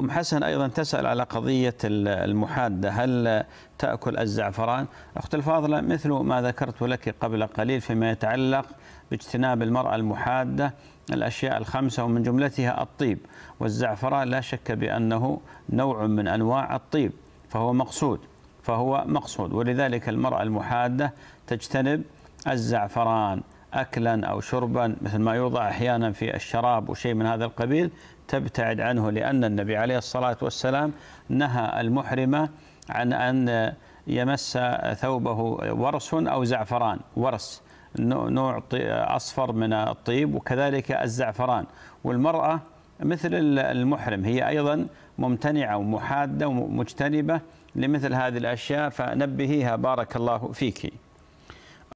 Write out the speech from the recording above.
أم حسن أيضا تسأل على قضية المحادة هل تأكل الزعفران أخت الفاضلة مثل ما ذكرت لك قبل قليل فيما يتعلق باجتناب المرأة المحادة الأشياء الخمسة ومن جملتها الطيب والزعفران لا شك بأنه نوع من أنواع الطيب فهو مقصود فهو مقصود ولذلك المرأة المحادة تجتنب الزعفران أكلا أو شربا مثل ما يوضع أحيانا في الشراب وشيء من هذا القبيل تبتعد عنه لأن النبي عليه الصلاة والسلام نهى المحرمة عن أن يمس ثوبه ورس أو زعفران ورس نوع أصفر من الطيب وكذلك الزعفران والمرأة مثل المحرم هي أيضا ممتنعة ومحادة ومجتنبة لمثل هذه الأشياء فنبهيها بارك الله فيك